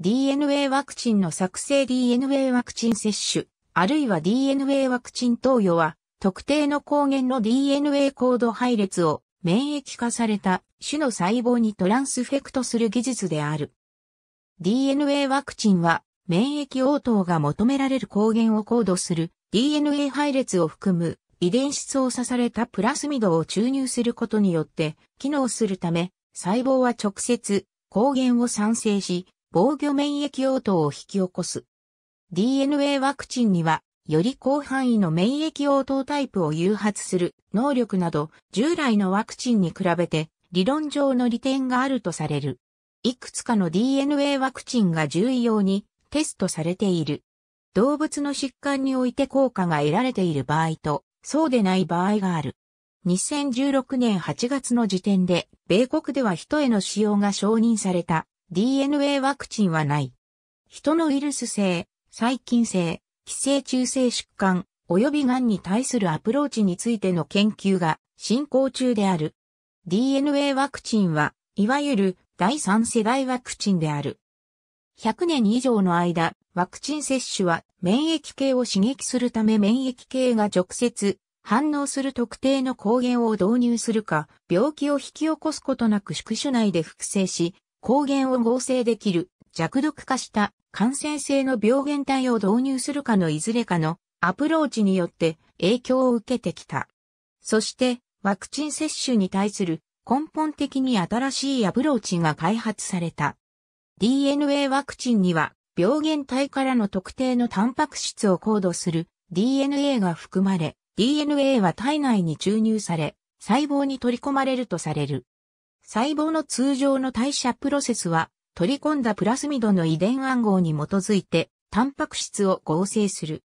DNA ワクチンの作成 DNA ワクチン接種、あるいは DNA ワクチン投与は、特定の抗原の DNA コード配列を免疫化された種の細胞にトランスフェクトする技術である。DNA ワクチンは免疫応答が求められる抗原をコードする DNA 配列を含む遺伝子操作されたプラスミドを注入することによって機能するため細胞は直接抗原を産生し防御免疫応答を引き起こす。DNA ワクチンには、より広範囲の免疫応答タイプを誘発する能力など、従来のワクチンに比べて理論上の利点があるとされる。いくつかの DNA ワクチンが重要にテストされている。動物の疾患において効果が得られている場合と、そうでない場合がある。2016年8月の時点で、米国では人への使用が承認された DNA ワクチンはない。人のウイルス性、細菌性、寄生虫性疾患、及び癌に対するアプローチについての研究が進行中である。DNA ワクチンは、いわゆる第三世代ワクチンである。100年以上の間、ワクチン接種は免疫系を刺激するため免疫系が直接反応する特定の抗原を導入するか、病気を引き起こすことなく宿主内で複製し、抗原を合成できる弱毒化した感染性の病原体を導入するかのいずれかのアプローチによって影響を受けてきた。そしてワクチン接種に対する根本的に新しいアプローチが開発された。DNA ワクチンには病原体からの特定のタンパク質をコードする DNA が含まれ、DNA は体内に注入され、細胞に取り込まれるとされる。細胞の通常の代謝プロセスは、取り込んだプラスミドの遺伝暗号に基づいて、タンパク質を合成する。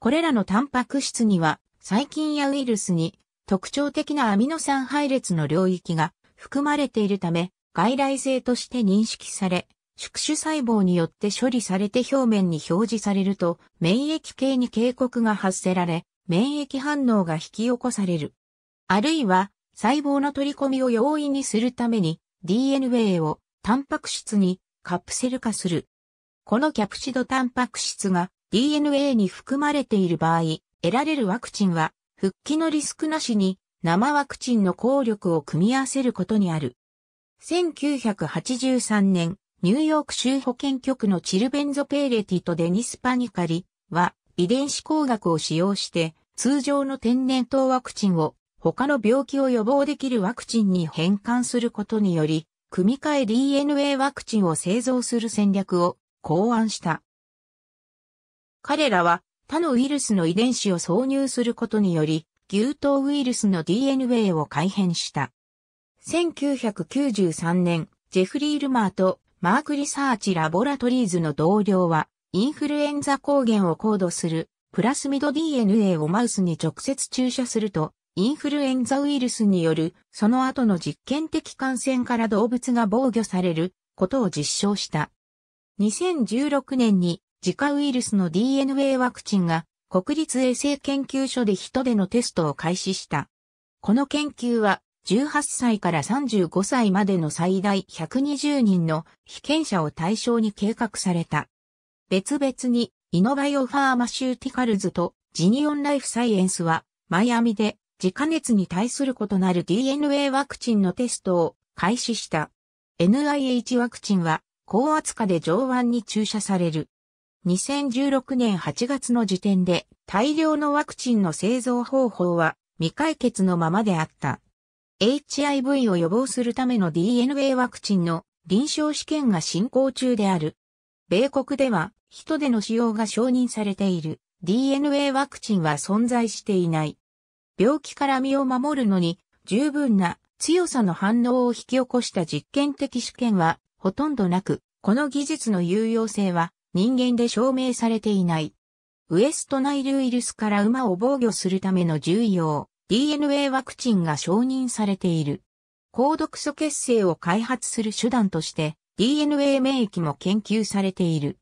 これらのタンパク質には、細菌やウイルスに特徴的なアミノ酸配列の領域が含まれているため、外来性として認識され、宿主細胞によって処理されて表面に表示されると、免疫系に警告が発せられ、免疫反応が引き起こされる。あるいは、細胞の取り込みを容易にするために DNA をタンパク質にカプセル化する。このキャプシドタンパク質が DNA に含まれている場合、得られるワクチンは復帰のリスクなしに生ワクチンの効力を組み合わせることにある。1983年、ニューヨーク州保健局のチルベンゾペーレティとデニス・パニカリは遺伝子工学を使用して通常の天然痘ワクチンを他の病気を予防できるワクチンに変換することにより、組み換え DNA ワクチンを製造する戦略を考案した。彼らは他のウイルスの遺伝子を挿入することにより、牛頭ウイルスの DNA を改変した。1993年、ジェフリー・ルマーとマークリサーチラボラトリーズの同僚は、インフルエンザ抗原をコードするプラスミド DNA をマウスに直接注射すると、インフルエンザウイルスによるその後の実験的感染から動物が防御されることを実証した。2016年に自家ウイルスの DNA ワクチンが国立衛生研究所で人でのテストを開始した。この研究は18歳から35歳までの最大120人の被験者を対象に計画された。別々にイノバイオファーマシューティカルズとジニオンライフサイエンスはマイアミで自家熱に対する異なる DNA ワクチンのテストを開始した。NIH ワクチンは高圧化で上腕に注射される。2016年8月の時点で大量のワクチンの製造方法は未解決のままであった。HIV を予防するための DNA ワクチンの臨床試験が進行中である。米国では人での使用が承認されている DNA ワクチンは存在していない。病気から身を守るのに十分な強さの反応を引き起こした実験的試験はほとんどなく、この技術の有用性は人間で証明されていない。ウエストナイルウイルスから馬を防御するための重要 DNA ワクチンが承認されている。高毒素血清を開発する手段として DNA 免疫も研究されている。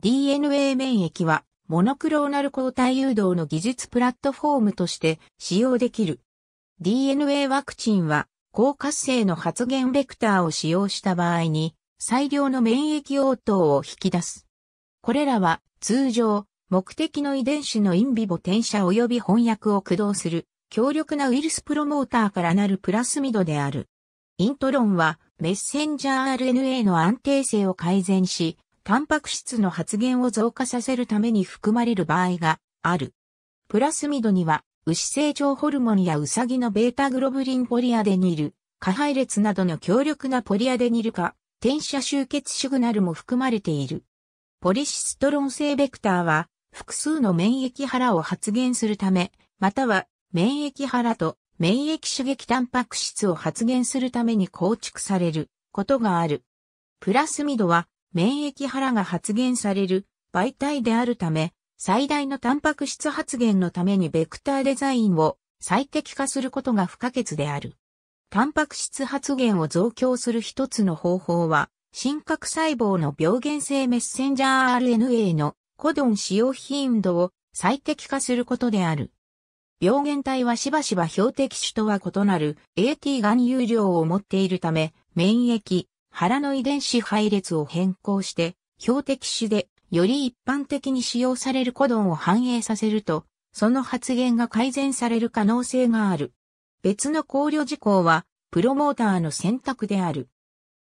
DNA 免疫はモノクローナル抗体誘導の技術プラットフォームとして使用できる。DNA ワクチンは、高活性の発現ベクターを使用した場合に、最良の免疫応答を引き出す。これらは、通常、目的の遺伝子のインビボ転写及び翻訳を駆動する、強力なウイルスプロモーターからなるプラスミドである。イントロンは、メッセンジャー RNA の安定性を改善し、タンパク質の発現を増加させるために含まれる場合がある。プラスミドには、牛成長ホルモンやウサギのベータグロブリンポリアデニル、下配列などの強力なポリアデニル化、転写集結シグナルも含まれている。ポリシストロン性ベクターは、複数の免疫腹を発現するため、または免疫腹と免疫刺激タンパク質を発現するために構築されることがある。プラスミドは免疫腹が発現される媒体であるため、最大のタンパク質発現のためにベクターデザインを最適化することが不可欠である。タンパク質発現を増強する一つの方法は、真核細胞の病原性メッセンジャー RNA のコドン使用頻度を最適化することである。病原体はしばしば標的種とは異なる AT 含有量を持っているため、免疫、腹の遺伝子配列を変更して、標的種でより一般的に使用されるコドンを反映させると、その発現が改善される可能性がある。別の考慮事項は、プロモーターの選択である。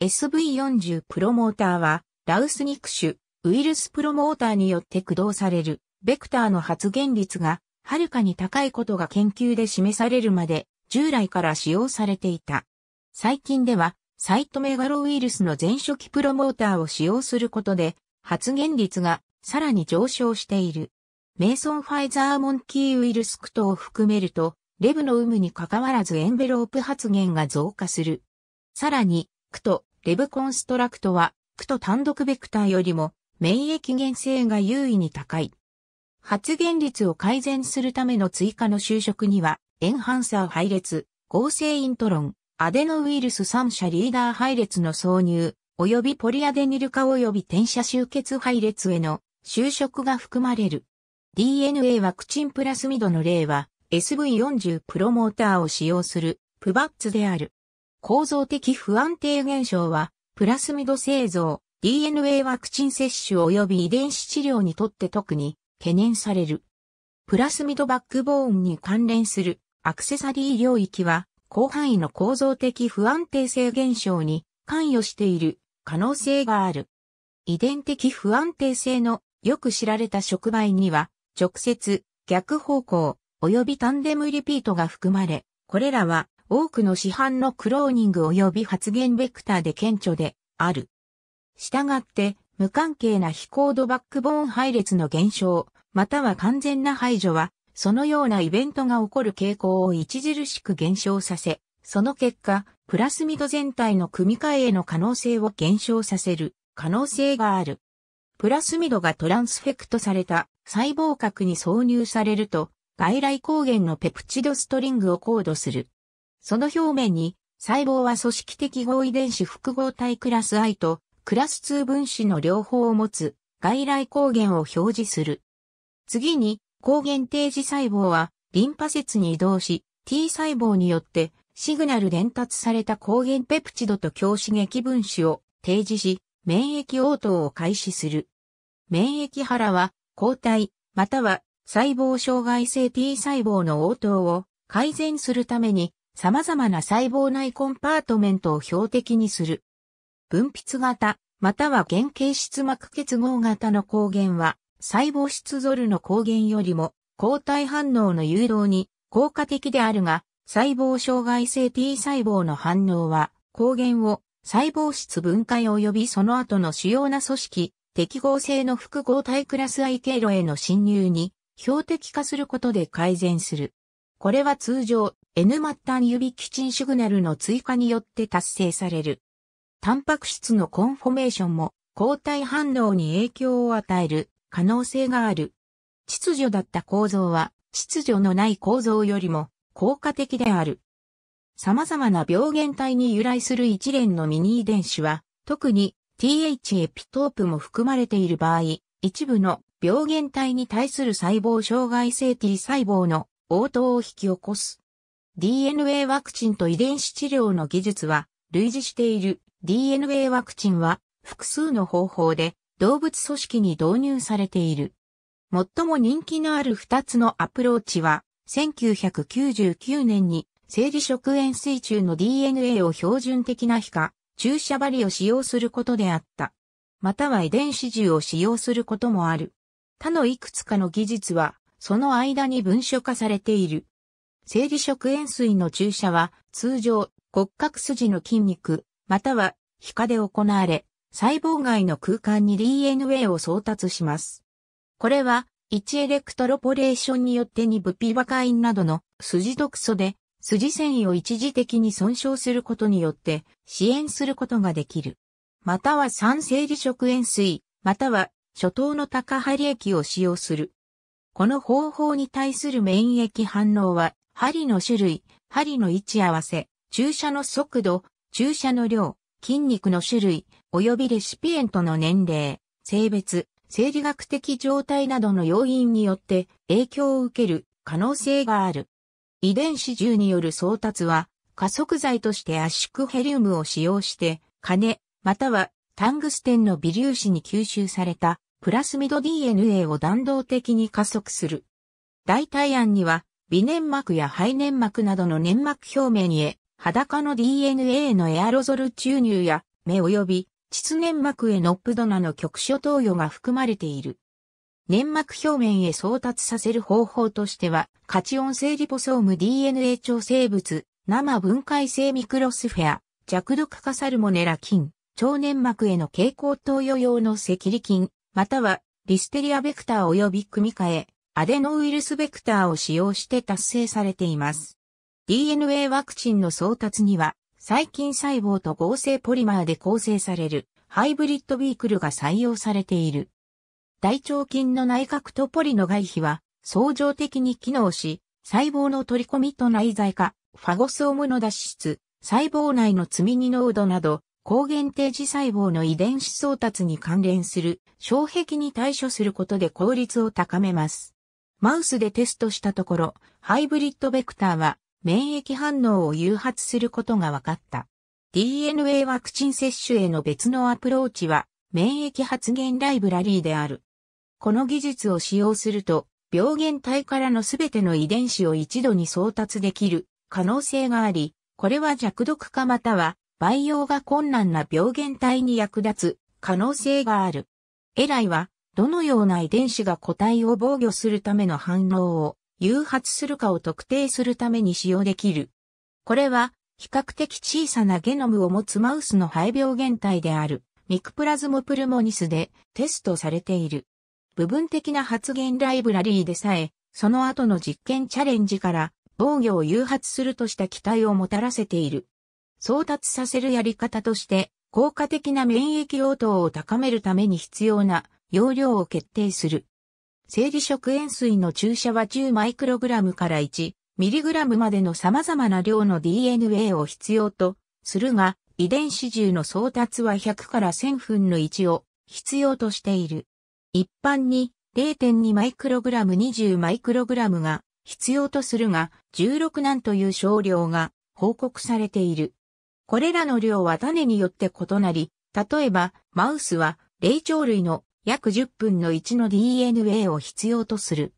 SV40 プロモーターは、ラウスニク種、ウイルスプロモーターによって駆動される、ベクターの発現率が、はるかに高いことが研究で示されるまで、従来から使用されていた。最近では、サイトメガロウイルスの前初期プロモーターを使用することで、発現率がさらに上昇している。メイソンファイザーモンキーウイルスクトを含めると、レブの有無に関わらずエンベロープ発現が増加する。さらに、クト、レブコンストラクトは、クト単独ベクターよりも、免疫原性が優位に高い。発現率を改善するための追加の就職には、エンハンサー配列、合成イントロン、アデノウイルス3社リーダー配列の挿入、及びポリアデニル化及び転写集結配列への就職が含まれる。DNA ワクチンプラスミドの例は SV40 プロモーターを使用するプバッツである。構造的不安定現象はプラスミド製造、DNA ワクチン接種及び遺伝子治療にとって特に懸念される。プラスミドバックボーンに関連するアクセサリー領域は広範囲の構造的不安定性現象に関与している可能性がある。遺伝的不安定性のよく知られた触媒には直接逆方向及びタンデムリピートが含まれ、これらは多くの市販のクローニング及び発現ベクターで顕著である。したがって無関係な非コードバックボーン配列の減少または完全な排除はそのようなイベントが起こる傾向を著しく減少させ、その結果、プラスミド全体の組み換えへの可能性を減少させる可能性がある。プラスミドがトランスフェクトされた細胞核に挿入されると、外来抗原のペプチドストリングをコードする。その表面に、細胞は組織的合遺伝子複合体クラス I とクラス2分子の両方を持つ外来抗原を表示する。次に抗原定時細胞はリンパ節に移動し T 細胞によってシグナル伝達された抗原ペプチドと強刺激分子を提示し免疫応答を開始する。免疫腹は抗体または細胞障害性 T 細胞の応答を改善するために様々な細胞内コンパートメントを標的にする。分泌型または原型質膜結合型の抗原は細胞質ゾルの抗原よりも抗体反応の誘導に効果的であるが、細胞障害性 T 細胞の反応は抗原を細胞質分解及びその後の主要な組織、適合性の複合体クラス I 経路への侵入に標的化することで改善する。これは通常 N 末端指基チンシグナルの追加によって達成される。タンパク質のコンフォメーションも抗体反応に影響を与える可能性がある。秩序だった構造は、秩序のない構造よりも効果的である。様々な病原体に由来する一連のミニ遺伝子は、特に TH エピトープも含まれている場合、一部の病原体に対する細胞障害性 T 細胞の応答を引き起こす。DNA ワクチンと遺伝子治療の技術は類似している DNA ワクチンは複数の方法で動物組織に導入されている。最も人気のある2つのアプローチは、1999年に生理食塩水中の DNA を標準的な皮下、注射針を使用することであった。または遺伝子銃を使用することもある。他のいくつかの技術は、その間に文書化されている。生理食塩水の注射は、通常、骨格筋の筋肉、または皮下で行われ、細胞外の空間に DNA を送達します。これは、1エレクトロポレーションによって2ブピバカインなどの筋毒素で、筋繊維を一時的に損傷することによって支援することができる。または酸性離食塩水、または初等の高針液を使用する。この方法に対する免疫反応は、針の種類、針の位置合わせ、注射の速度、注射の量、筋肉の種類、及びレシピエントの年齢、性別、生理学的状態などの要因によって影響を受ける可能性がある。遺伝子銃による送達は、加速剤として圧縮ヘリウムを使用して、金、またはタングステンの微粒子に吸収されたプラスミド DNA を弾道的に加速する。代替案には、微粘膜や肺粘膜などの粘膜表面へ、裸の DNA のエアロゾル注入や、目及び膣粘膜へのプドナの局所投与が含まれている。粘膜表面へ送達させる方法としては、カチオン性リポソーム DNA 調整物、生分解性ミクロスフェア、弱毒化サルモネラ菌、腸粘膜への蛍光投与用の赤痢菌、またはリステリアベクター及び組み換え、アデノウイルスベクターを使用して達成されています。DNA ワクチンの送達には、細菌細胞と合成ポリマーで構成されるハイブリッドビークルが採用されている。大腸菌の内核とポリの外皮は相乗的に機能し、細胞の取り込みと内在化、ファゴスオムの脱出、細胞内の積み荷濃度など、抗原定時細胞の遺伝子送達に関連する障壁に対処することで効率を高めます。マウスでテストしたところ、ハイブリッドベクターは免疫反応を誘発することが分かった。DNA ワクチン接種への別のアプローチは免疫発現ライブラリーである。この技術を使用すると、病原体からのすべての遺伝子を一度に送達できる可能性があり、これは弱毒化または培養が困難な病原体に役立つ可能性がある。エライは、どのような遺伝子が個体を防御するための反応を誘発するかを特定するために使用できる。これは、比較的小さなゲノムを持つマウスの肺病原体である、ミクプラズモプルモニスでテストされている。部分的な発言ライブラリーでさえ、その後の実験チャレンジから防御を誘発するとした期待をもたらせている。送達させるやり方として、効果的な免疫応答を高めるために必要な容量を決定する。生理食塩水の注射は10マイクログラムから1ミリグラムまでの様々な量の DNA を必要とするが、遺伝子銃の送達は100から1000分の1を必要としている。一般に0.2マイクログラム20マイクログラムが必要とするが、16なんという少量が報告されている。これらの量は種によって異なり、例えば、マウスは、霊長類の約10分の1の DNA を必要とする。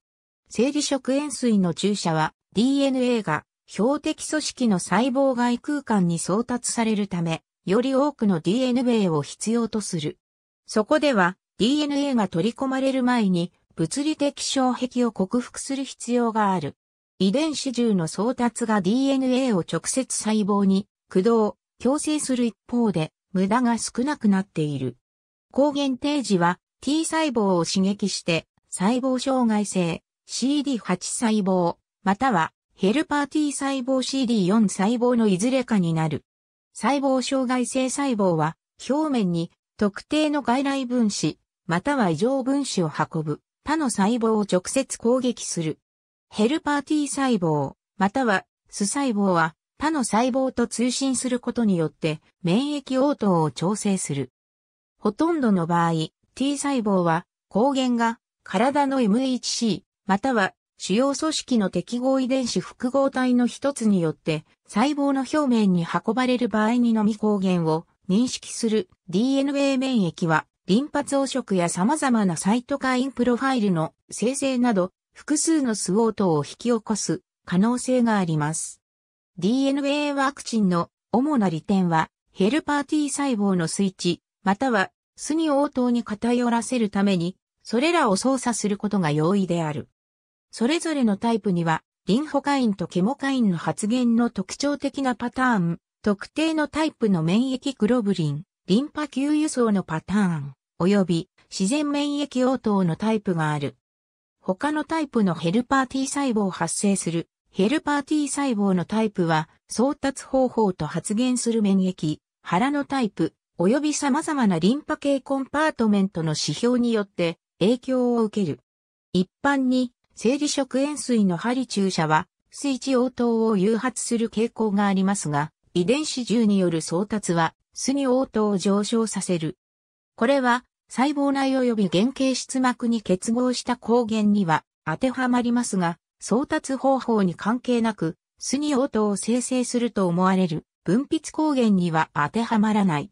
生理食塩水の注射は DNA が標的組織の細胞外空間に送達されるため、より多くの DNA を必要とする。そこでは DNA が取り込まれる前に物理的障壁を克服する必要がある。遺伝子銃の送達が DNA を直接細胞に駆動、強制する一方で無駄が少なくなっている。抗原定時は T 細胞を刺激して、細胞障害性 CD8 細胞、またはヘルパー T 細胞 CD4 細胞のいずれかになる。細胞障害性細胞は、表面に特定の外来分子、または異常分子を運ぶ、他の細胞を直接攻撃する。ヘルパー T 細胞、または、素細胞は、他の細胞と通信することによって、免疫応答を調整する。ほとんどの場合、T 細胞は抗原が体の MHC または主要組織の適合遺伝子複合体の一つによって細胞の表面に運ばれる場合にのみ抗原を認識する DNA 免疫はリンパ増殖や様々なサイトカインプロファイルの生成など複数のスウォートを引き起こす可能性があります。DNA ワクチンの主な利点はヘルパー T 細胞のスイッチまたは巣に応答に偏らせるために、それらを操作することが容易である。それぞれのタイプには、リンホカインとケモカインの発現の特徴的なパターン、特定のタイプの免疫グロブリン、リンパ球輸送のパターン、及び自然免疫応答のタイプがある。他のタイプのヘルパー T 細胞を発生するヘルパー T 細胞のタイプは、送達方法と発現する免疫、腹のタイプ、及び様々なリンパ系コンパートメントの指標によって影響を受ける。一般に、生理食塩水の針注射は、水地応答を誘発する傾向がありますが、遺伝子銃による送達は、巣に応答を上昇させる。これは、細胞内及び原型質膜に結合した抗原には当てはまりますが、送達方法に関係なく、巣に応答を生成すると思われる分泌抗原には当てはまらない。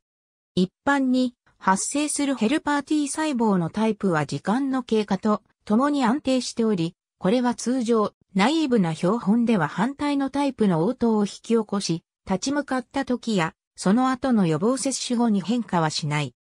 一般に発生するヘルパー T 細胞のタイプは時間の経過と共に安定しており、これは通常、ナイーブな標本では反対のタイプの応答を引き起こし、立ち向かった時や、その後の予防接種後に変化はしない。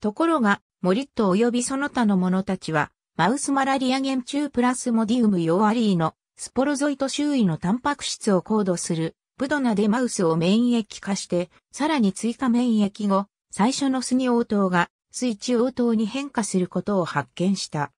ところが、モリット及びその他の者たちは、マウスマラリア原虫プラスモディウムヨアリーのスポロゾイト周囲のタンパク質を高度する、ブドナでマウスを免疫化して、さらに追加免疫後、最初のスニ応答が水中応答に変化することを発見した。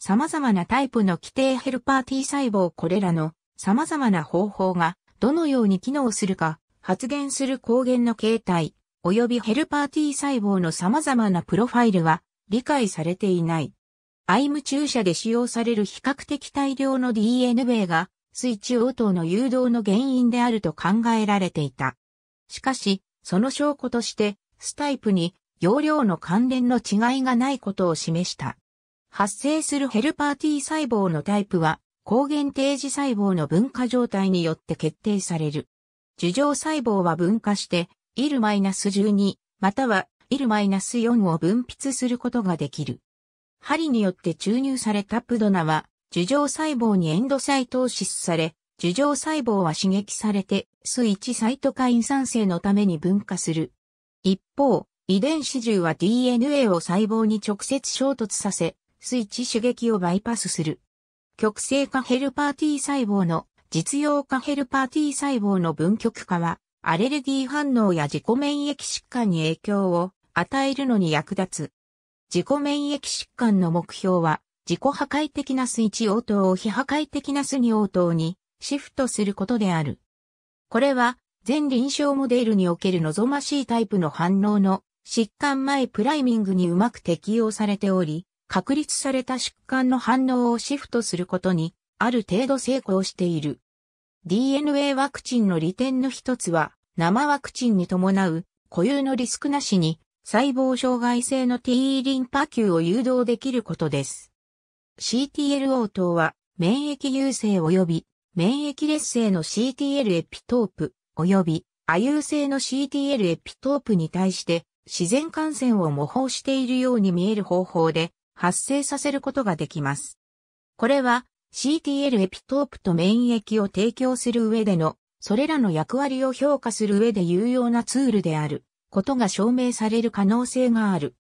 様々なタイプの規定ヘルパー T 細胞これらの様々な方法がどのように機能するか発現する抗原の形態及びヘルパー T 細胞の様々なプロファイルは理解されていない。アイム注射で使用される比較的大量の DNA が水中応答の誘導の原因であると考えられていた。しかし、その証拠としてスタイプに容量の関連の違いがないことを示した。発生するヘルパー T 細胞のタイプは、抗原定時細胞の分化状態によって決定される。樹状細胞は分化して、ナス1 2またはナス4を分泌することができる。針によって注入されたプドナは、樹状細胞にエンドサイトをシスされ、樹状細胞は刺激されて、スイッチサイトカイン酸性のために分化する。一方、遺伝子銃は DNA を細胞に直接衝突させ、スイッチ刺激をバイパスする。極性化ヘルパー T 細胞の実用化ヘルパー T 細胞の分極化は、アレルギー反応や自己免疫疾患に影響を与えるのに役立つ。自己免疫疾患の目標は、自己破壊的なスイッチ応答を非破壊的なス2応答にシフトすることである。これは全臨床モデルにおける望ましいタイプの反応の疾患前プライミングにうまく適用されており、確立された疾患の反応をシフトすることに、ある程度成功している。DNA ワクチンの利点の一つは、生ワクチンに伴う固有のリスクなしに細胞障害性の T リンパ球を誘導できることです。CTLO 等は免疫優勢及び免疫劣勢の CTL エピトープ及び亜有性の CTL エピトープに対して自然感染を模倣しているように見える方法で発生させることができます。これは CTL エピトープと免疫を提供する上での、それらの役割を評価する上で有用なツールであることが証明される可能性がある。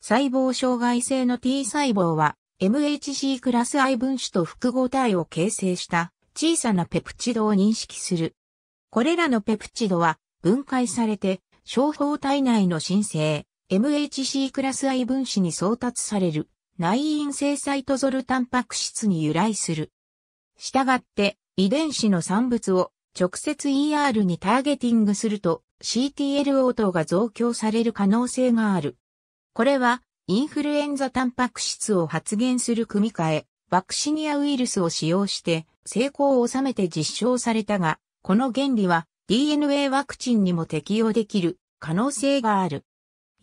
細胞障害性の T 細胞は MHC クラス I 分子と複合体を形成した小さなペプチドを認識するこれらのペプチドは分解されて、小胞体内の新生、MHC クラス I 分子に送達される、内因性サイトゾルタンパク質に由来する。したがって、遺伝子の産物を直接 ER にターゲティングすると CTLO 等が増強される可能性がある。これはインフルエンザタンパク質を発現する組み換え、バクシニアウイルスを使用して成功を収めて実証されたが、この原理は DNA ワクチンにも適用できる可能性がある。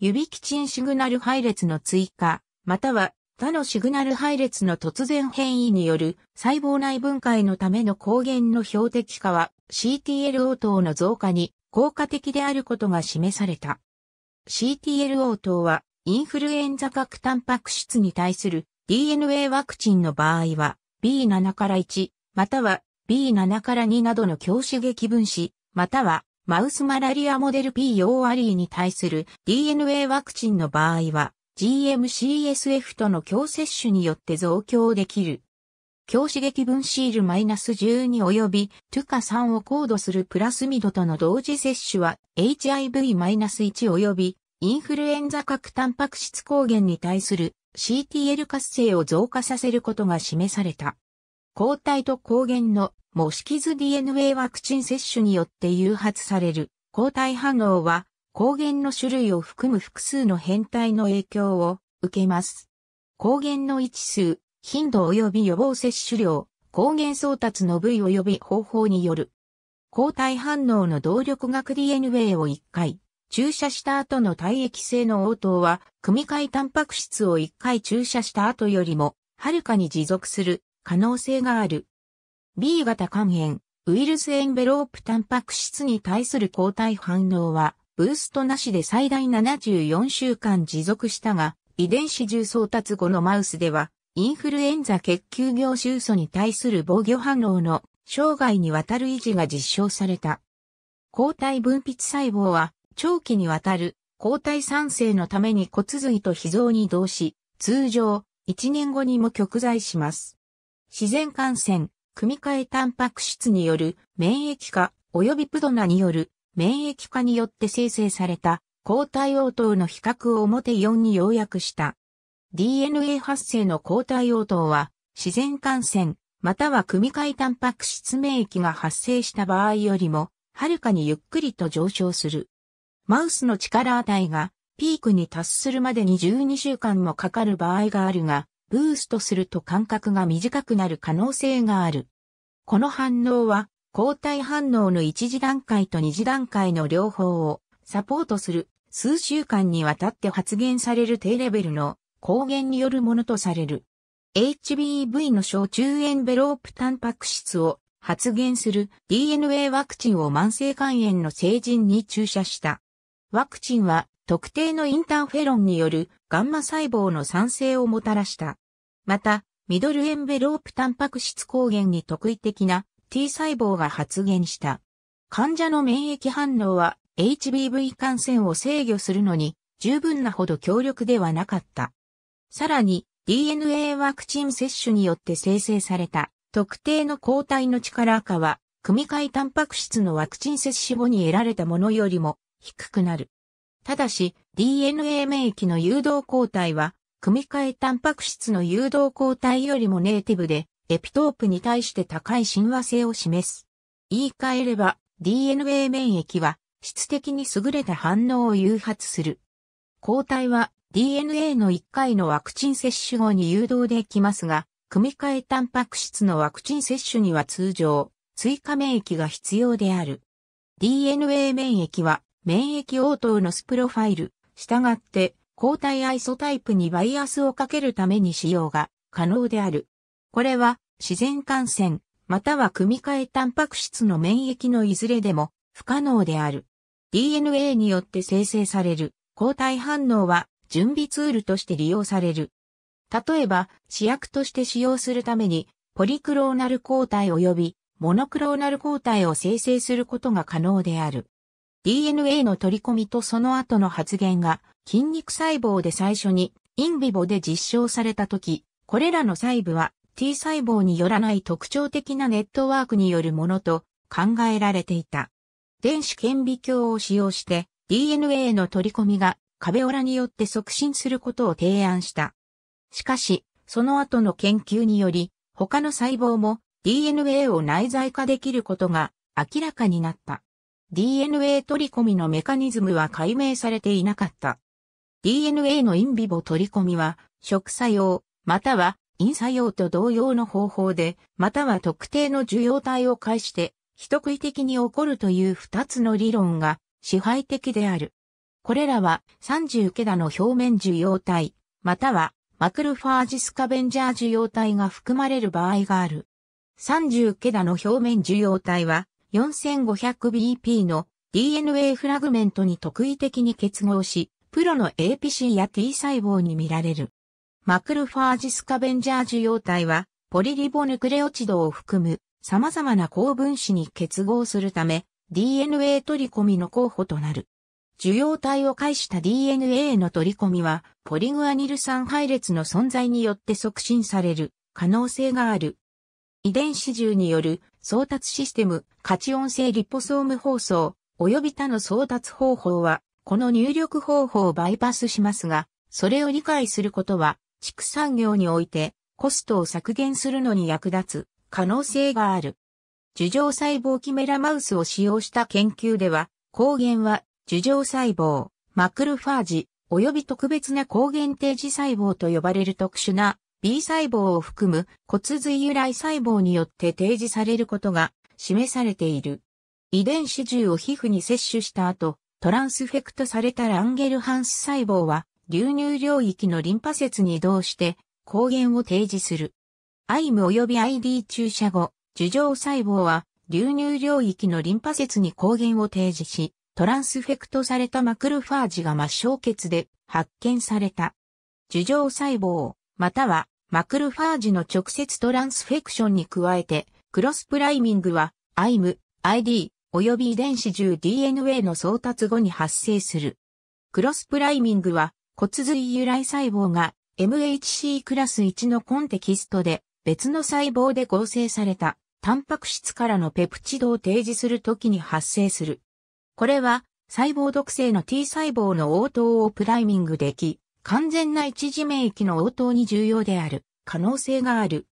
指基地ンシグナル配列の追加、または他のシグナル配列の突然変異による細胞内分解のための抗原の標的化は CTLO 等の増加に効果的であることが示された。CTLO 等はインフルエンザ核タンパク質に対する DNA ワクチンの場合は B7 から1または B7 から2などの強刺激分子、またはマウスマラリアモデル P o アリーに対する DNA ワクチンの場合は GMCSF との強接種によって増強できる。強刺激分子ール -12 及びトゥカ3を高度するプラスミドとの同時接種は HIV-1 及びインフルエンザ核タンパク質抗原に対する CTL 活性を増加させることが示された。抗体と抗原の模式図 DNA ワクチン接種によって誘発される抗体反応は抗原の種類を含む複数の変態の影響を受けます。抗原の位置数、頻度及び予防接種量、抗原送達の部位及び方法による。抗体反応の動力学 DNA を1回、注射した後の体液性の応答は、組み換えタンパク質を1回注射した後よりも、はるかに持続する可能性がある。B 型肝炎、ウイルスエンベロープタンパク質に対する抗体反応は、ブーストなしで最大74週間持続したが、遺伝子重送達後のマウスでは、インフルエンザ血球凝集素に対する防御反応の生涯にわたる維持が実証された。抗体分泌細胞は、長期にわたる抗体産生のために骨髄と脾臓に移動し、通常、1年後にも極在します。自然感染、組み換えタンパク質による免疫化及びプドナによる免疫化によって生成された抗体応答の比較を表4に要約した。DNA 発生の抗体応答は自然感染または組み換えタンパク質免疫が発生した場合よりもはるかにゆっくりと上昇する。マウスの力値がピークに達するまでに12週間もかかる場合があるが、ブーストすると間隔が短くなる可能性がある。この反応は、抗体反応の一次段階と二次段階の両方をサポートする数週間にわたって発現される低レベルの抗原によるものとされる。HBV の小中エンベロープタンパク質を発現する DNA ワクチンを慢性肝炎の成人に注射した。ワクチンは特定のインターフェロンによるガンマ細胞の産生をもたらした。また、ミドルエンベロープタンパク質抗原に特異的な T 細胞が発現した。患者の免疫反応は HBV 感染を制御するのに十分なほど強力ではなかった。さらに DNA ワクチン接種によって生成された特定の抗体の力化は組み換えタンパク質のワクチン接種後に得られたものよりも低くなる。ただし DNA 免疫の誘導抗体は組み換えタンパク質の誘導抗体よりもネイティブで、エピトープに対して高い親和性を示す。言い換えれば、DNA 免疫は質的に優れた反応を誘発する。抗体は DNA の1回のワクチン接種後に誘導できますが、組み換えタンパク質のワクチン接種には通常、追加免疫が必要である。DNA 免疫は免疫応答のスプロファイル、従って抗体アイソタイプにバイアスをかけるために使用が可能である。これは自然感染、または組み換えタンパク質の免疫のいずれでも不可能である。DNA によって生成される抗体反応は準備ツールとして利用される。例えば、試薬として使用するために、ポリクローナル抗体及びモノクローナル抗体を生成することが可能である。DNA の取り込みとその後の発現が筋肉細胞で最初にインビボで実証されたとき、これらの細部は T 細胞によらない特徴的なネットワークによるものと考えられていた。電子顕微鏡を使用して DNA の取り込みが壁オラによって促進することを提案した。しかし、その後の研究により、他の細胞も DNA を内在化できることが明らかになった。DNA 取り込みのメカニズムは解明されていなかった。DNA のインビボ取り込みは、食作用、または陰作用と同様の方法で、または特定の受容体を介して、一食い的に起こるという二つの理論が支配的である。これらは30ケダの表面受容体、またはマクロファージスカベンジャー受容体が含まれる場合がある。30ケダの表面受容体は 4500BP の DNA フラグメントに特異的に結合し、プロの APC や T 細胞に見られる。マクロファージスカベンジャー受容体は、ポリリボヌクレオチドを含む様々な高分子に結合するため、DNA 取り込みの候補となる。受容体を介した DNA の取り込みは、ポリグアニル酸配列の存在によって促進される可能性がある。遺伝子銃による送達システム、カチオン性リポソーム包装、及び他の送達方法は、この入力方法をバイパスしますが、それを理解することは、畜産業においてコストを削減するのに役立つ可能性がある。樹状細胞キメラマウスを使用した研究では、抗原は樹状細胞、マクロファージ、及び特別な抗原定時細胞と呼ばれる特殊な B 細胞を含む骨髄由来細胞によって提示されることが示されている。遺伝子銃を皮膚に摂取した後、トランスフェクトされたランゲルハンス細胞は流入領域のリンパ節に移動して抗原を提示する。IM 及び ID 注射後、樹状細胞は流入領域のリンパ節に抗原を提示し、トランスフェクトされたマクロファージが末梢血で発見された。樹状細胞、またはマクロファージの直接トランスフェクションに加えて、クロスプライミングは IM、ID、及び遺伝子中 d n a の送達後に発生する。クロスプライミングは骨髄由来細胞が MHC クラス1のコンテキストで別の細胞で合成されたタンパク質からのペプチドを提示するときに発生する。これは細胞毒性の T 細胞の応答をプライミングでき、完全な一時免疫の応答に重要である可能性がある。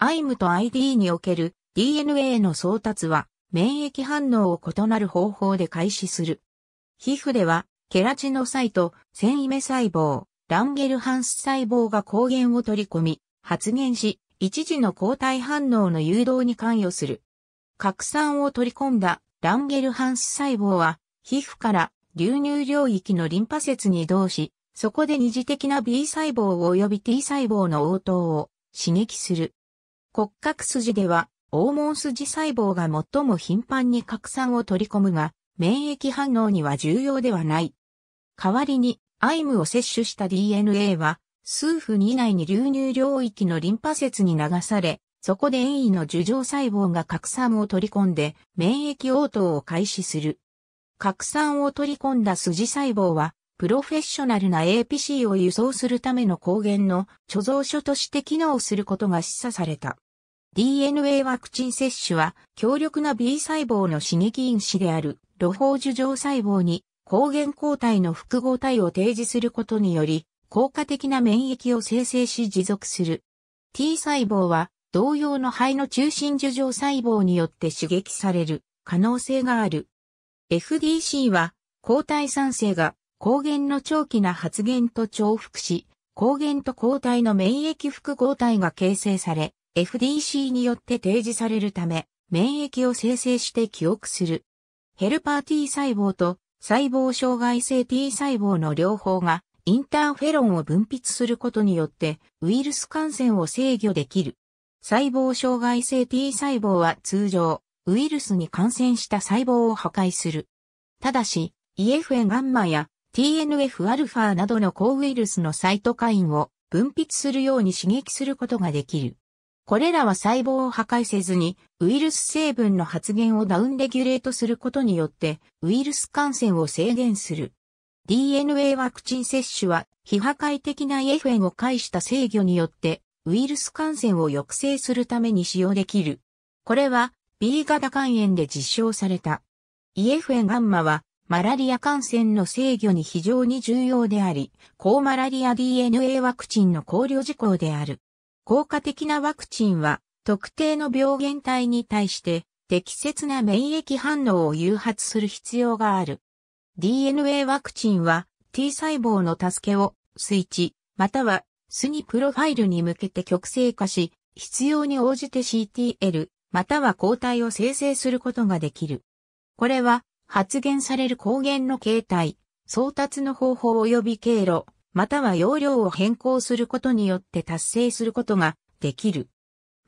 IM と ID における DNA の送達は免疫反応を異なる方法で開始する。皮膚では、ケラチノサイト、繊維目細胞、ランゲルハンス細胞が抗原を取り込み、発現し、一時の抗体反応の誘導に関与する。核酸を取り込んだランゲルハンス細胞は、皮膚から流入領域のリンパ節に移動し、そこで二次的な B 細胞及び T 細胞の応答を刺激する。骨格筋では黄門筋細胞が最も頻繁に核酸を取り込むが、免疫反応には重要ではない。代わりに、アイムを摂取した DNA は、数分以内に流入領域のリンパ節に流され、そこで遠位の樹状細胞が核酸を取り込んで、免疫応答を開始する。核酸を取り込んだ筋細胞は、プロフェッショナルな APC を輸送するための抗原の貯蔵所として機能することが示唆された。DNA ワクチン接種は強力な B 細胞の刺激因子である露胞樹状細胞に抗原抗体の複合体を提示することにより効果的な免疫を生成し持続する。T 細胞は同様の肺の中心樹状細胞によって刺激される可能性がある。FDC は抗体酸性が抗原の長期な発現と重複し、抗原と抗体の免疫複合体が形成され、FDC によって提示されるため、免疫を生成して記憶する。ヘルパー T 細胞と細胞障害性 T 細胞の両方がインターフェロンを分泌することによってウイルス感染を制御できる。細胞障害性 T 細胞は通常、ウイルスに感染した細胞を破壊する。ただし、EFN ガンマや TNFα などの抗ウイルスのサイトカインを分泌するように刺激することができる。これらは細胞を破壊せずに、ウイルス成分の発現をダウンレギュレートすることによって、ウイルス感染を制限する。DNA ワクチン接種は、非破壊的な FN を介した制御によって、ウイルス感染を抑制するために使用できる。これは、B 型肝炎で実証された。EFN ガンマは、マラリア感染の制御に非常に重要であり、高マラリア DNA ワクチンの考慮事項である。効果的なワクチンは特定の病原体に対して適切な免疫反応を誘発する必要がある。DNA ワクチンは T 細胞の助けをスイッチ、またはスにプロファイルに向けて極性化し、必要に応じて CTL、または抗体を生成することができる。これは発現される抗原の形態、送達の方法及び経路、または容量を変更することによって達成することができる。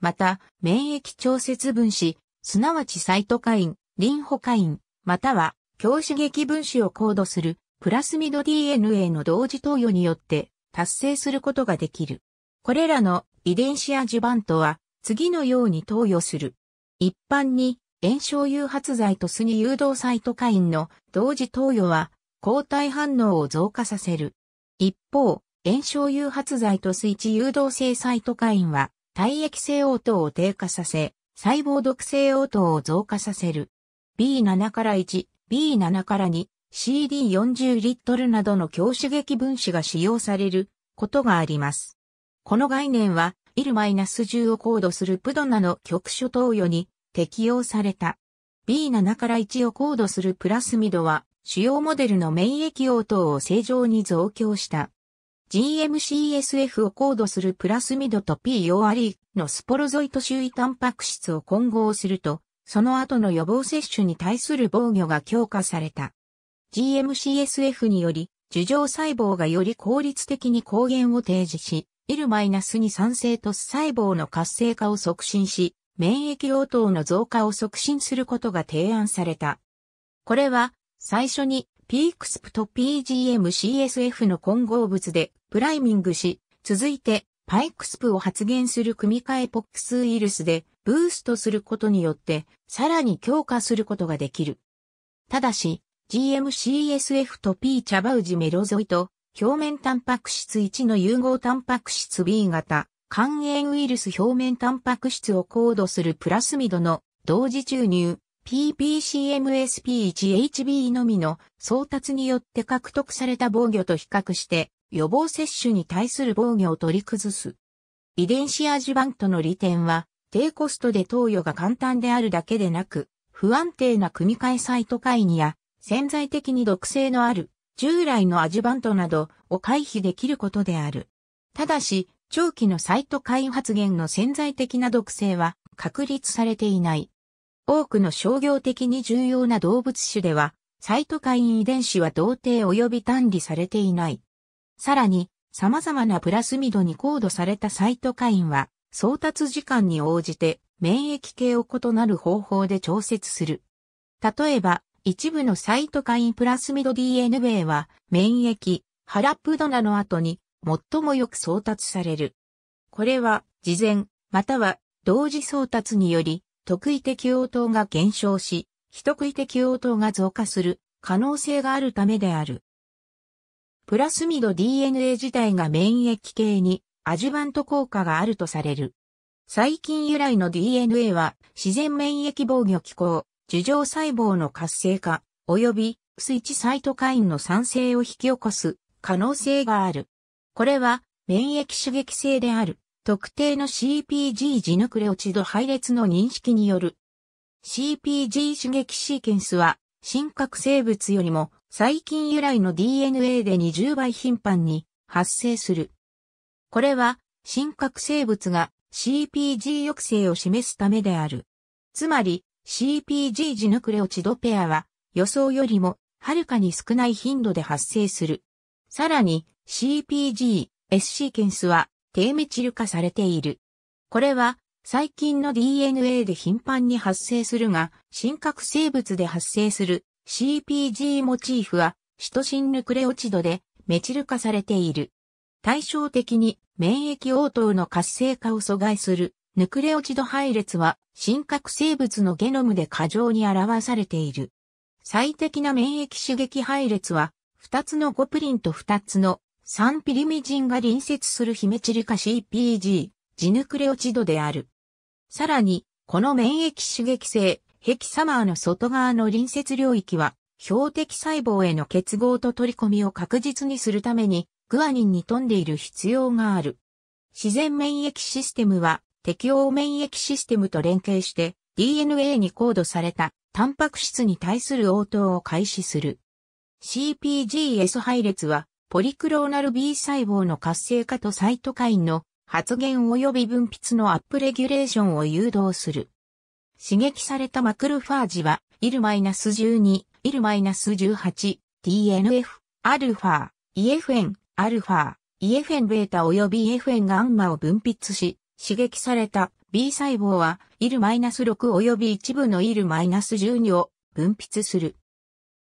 また、免疫調節分子、すなわちサイトカイン、リンホカイン、または強刺激分子を高度するプラスミド DNA の同時投与によって達成することができる。これらの遺伝子アジュバントは次のように投与する。一般に炎症誘発剤とスニ誘導サイトカインの同時投与は抗体反応を増加させる。一方、炎症誘発剤と水地誘導性サイトカインは、体液性応答を低下させ、細胞毒性応答を増加させる。B7 から1、B7 から2、CD40 リットルなどの強刺激分子が使用されることがあります。この概念は、IL-10 をコードするプドナの局所投与に適用された。B7 から1をコードするプラスミドは主要モデルの免疫応答を正常に増強した。GMCSF を高度するプラスミドと P o r e のスポロゾイト周囲タンパク質を混合すると、その後の予防接種に対する防御が強化された。GMCSF により、樹状細胞がより効率的に抗原を提示し、ナ l に酸性と細胞の活性化を促進し、免疫応答の増加を促進することが提案された。これは最初に p スプと PGMCSF の混合物でプライミングし、続いて p クスプを発現する組み換えポックスウイルスでブーストすることによってさらに強化することができる。ただし、GMCSF と P チャバウジメロゾイと表面タンパク質1の融合タンパク質 B 型肝炎ウイルス表面タンパク質をコードするプラスミドの同時注入 PBCMSP1HB のみの送達によって獲得された防御と比較して予防接種に対する防御を取り崩す。遺伝子アジュバントの利点は低コストで投与が簡単であるだけでなく不安定な組み換えサイトカイや潜在的に毒性のある従来のアジュバントなどを回避できることである。ただし長期のサイトカイン発現の潜在的な毒性は確立されていない。多くの商業的に重要な動物種では、サイトカイン遺伝子は同定及び単理されていない。さらに、様々なプラスミドに高度されたサイトカインは、送達時間に応じて免疫系を異なる方法で調節する。例えば、一部のサイトカインプラスミド DNA 米は、免疫、ハラプドナの後に最もよく送達される。これは、事前、または同時送達により、特異的応答が減少し、非特異的応答が増加する可能性があるためである。プラスミド DNA 自体が免疫系にアジュバント効果があるとされる。細菌由来の DNA は自然免疫防御機構、樹状細胞の活性化、及びスイッチサイトカインの酸性を引き起こす可能性がある。これは免疫刺激性である。特定の CPG ジヌクレオチド配列の認識による。CPG 刺激シーケンスは、真核生物よりも細菌由来の DNA で20倍頻繁に発生する。これは、真核生物が CPG 抑制を示すためである。つまり、CPG ジヌクレオチドペアは、予想よりも、はるかに少ない頻度で発生する。さらに、CPG、S シーケンスは、低メチル化されている。これは、最近の DNA で頻繁に発生するが、真核生物で発生する CPG モチーフは、シトシンヌクレオチドでメチル化されている。対照的に免疫応答の活性化を阻害するヌクレオチド配列は、真核生物のゲノムで過剰に表されている。最適な免疫刺激配列は、2つのゴプリンと2つのサンピリミジンが隣接するヒメチル化 CPG、ジヌクレオチドである。さらに、この免疫刺激性、ヘキサマーの外側の隣接領域は、標的細胞への結合と取り込みを確実にするために、グアニンに富んでいる必要がある。自然免疫システムは、適応免疫システムと連携して、DNA にコードされた、タンパク質に対する応答を開始する。CPGS 配列は、ポリクローナル B 細胞の活性化とサイトカインの発現及び分泌のアップレギュレーションを誘導する。刺激されたマクロファージは、イル1 2ナス1 8 TNF、α、EFN、α、EFN ベータ及び EFN ガンマを分泌し、刺激された B 細胞は IL-6 及び一部のナス1 2を分泌する。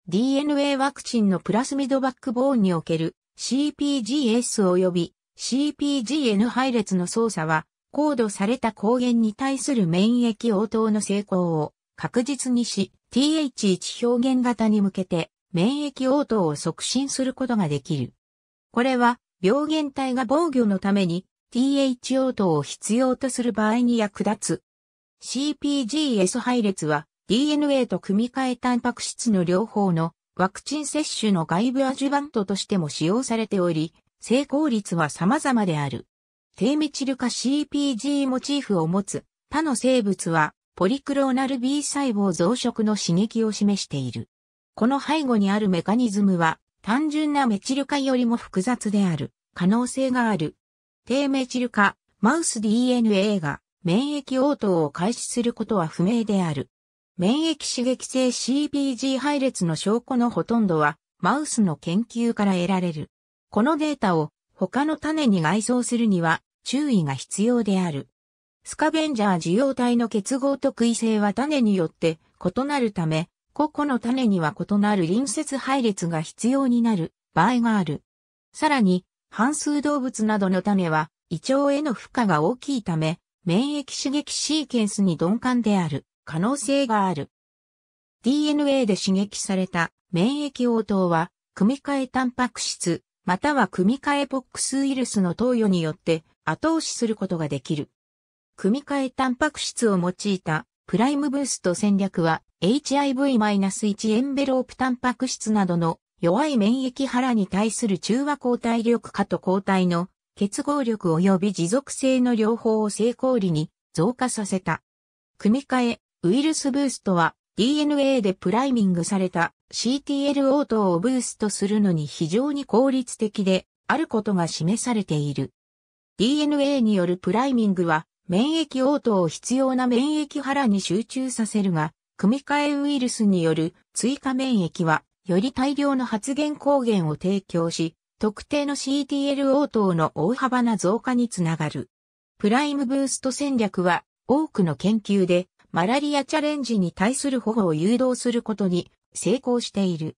DNA ワクチンのプラスミドバックボーンにおける CPGS 及び CPGN 配列の操作は、高度された抗原に対する免疫応答の成功を確実にし、TH1 表現型に向けて免疫応答を促進することができる。これは、病原体が防御のために TH 応答を必要とする場合に役立つ。CPGS 配列は DNA と組み換えタンパク質の両方のワクチン接種の外部アジュバントとしても使用されており、成功率は様々である。低メチル化 CPG モチーフを持つ他の生物はポリクローナル B 細胞増殖の刺激を示している。この背後にあるメカニズムは単純なメチル化よりも複雑である可能性がある。低メチル化、マウス DNA が免疫応答を開始することは不明である。免疫刺激性 CBG 配列の証拠のほとんどは、マウスの研究から得られる。このデータを他の種に外装するには注意が必要である。スカベンジャー受容体の結合特異性は種によって異なるため、個々の種には異なる隣接配列が必要になる場合がある。さらに、半数動物などの種は胃腸への負荷が大きいため、免疫刺激シーケンスに鈍感である。可能性がある。DNA で刺激された免疫応答は、組み換えタンパク質、または組み換えポックスウイルスの投与によって後押しすることができる。組み換えタンパク質を用いたプライムブースト戦略は HIV-1 エンベロープタンパク質などの弱い免疫腹に対する中和抗体力化と抗体の結合力及び持続性の両方を成功裏に増加させた。組み換えウイルスブーストは DNA でプライミングされた c t l 応答をブーストするのに非常に効率的であることが示されている。DNA によるプライミングは免疫応答を必要な免疫腹に集中させるが、組み換えウイルスによる追加免疫はより大量の発現抗原を提供し、特定の CTL 応答の大幅な増加につながる。プライムブースト戦略は多くの研究でマラリアチャレンジに対する保護を誘導することに成功している。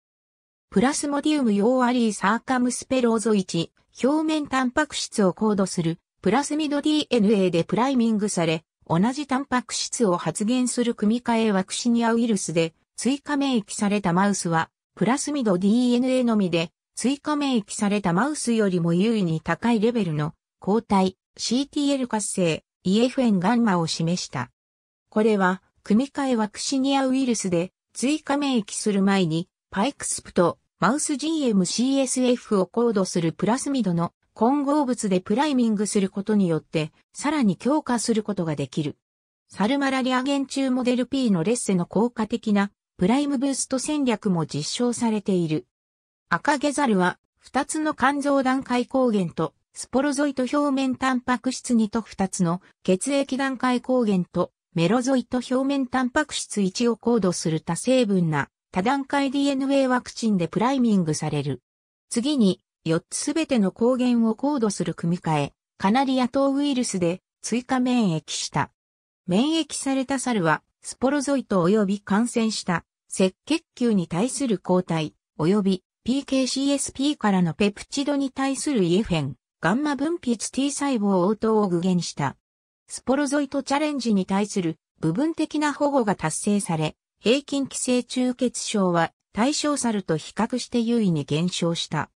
プラスモディウムーアリーサーカムスペローゾ1、表面タンパク質を高度する、プラスミド DNA でプライミングされ、同じタンパク質を発現する組み換えワクシニアウイルスで、追加免疫されたマウスは、プラスミド DNA のみで、追加免疫されたマウスよりも優位に高いレベルの、抗体、CTL 活性、EFN ガンマを示した。これは、組み換えワクシニアウイルスで、追加免疫する前に、パイクスプとマウス GMCSF をコードするプラスミドの混合物でプライミングすることによって、さらに強化することができる。サルマラリアゲン中モデル P のレッセの効果的なプライムブースト戦略も実証されている。赤ゲザルは2つの肝臓段階抗原とスポロゾイト表面タンパク質2と2つの血液段階抗原とメロゾイト表面タンパク質1を高度する多成分な多段階 DNA ワクチンでプライミングされる。次に、4つすべての抗原を高度する組み換え、カナリア等ウイルスで追加免疫した。免疫された猿は、スポロゾイト及び感染した赤血球に対する抗体、及び PKCSP からのペプチドに対するイエフェン、ガンマ分泌 T 細胞応答を具現した。スポロゾイトチャレンジに対する部分的な保護が達成され、平均寄生虫血症は対象猿と比較して優位に減少した。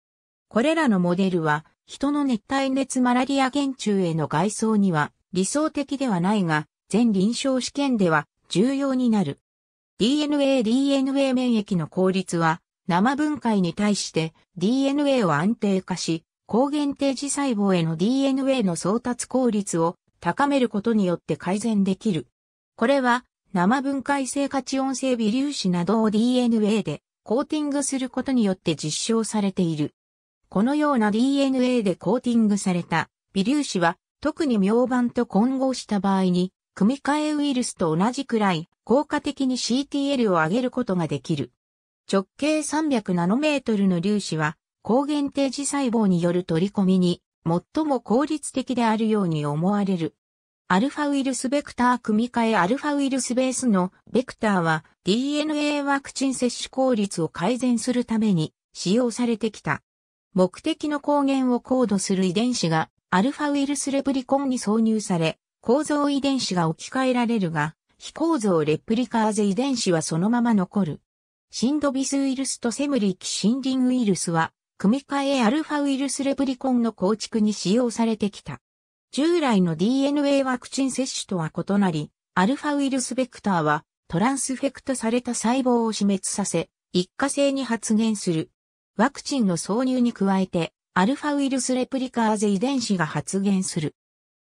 これらのモデルは、人の熱帯熱マラリア原虫への外装には理想的ではないが、全臨床試験では重要になる。DNA DNA 免疫の効率は生分解に対して DNA を安定化し、抗原定時細胞への DNA の送達効率を高めることによって改善できる。これは生分解性価値音性微粒子などを DNA でコーティングすることによって実証されている。このような DNA でコーティングされた微粒子は特に明板と混合した場合に組み換えウイルスと同じくらい効果的に CTL を上げることができる。直径300ナノメートルの粒子は抗原定時細胞による取り込みに最も効率的であるように思われる。アルファウイルスベクター組み換えアルファウイルスベースのベクターは DNA ワクチン接種効率を改善するために使用されてきた。目的の抗原をコードする遺伝子がアルファウイルスレプリコンに挿入され、構造遺伝子が置き換えられるが、非構造レプリカーゼ遺伝子はそのまま残る。シンドビスウイルスとセムリキ森林ウイルスは組み換えアルファウイルスレプリコンの構築に使用されてきた。従来の DNA ワクチン接種とは異なり、アルファウイルスベクターはトランスフェクトされた細胞を死滅させ、一過性に発現する。ワクチンの挿入に加えて、アルファウイルスレプリカーゼ遺伝子が発現する。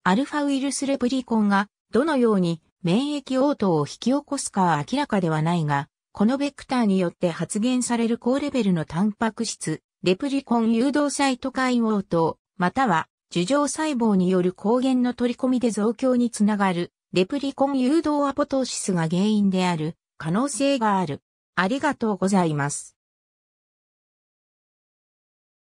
アルファウイルスレプリコンがどのように免疫応答を引き起こすかは明らかではないが、このベクターによって発現される高レベルのタンパク質、レプリコン誘導サイト解応等、または、樹状細胞による抗原の取り込みで増強につながる、レプリコン誘導アポトーシスが原因である、可能性がある。ありがとうございます。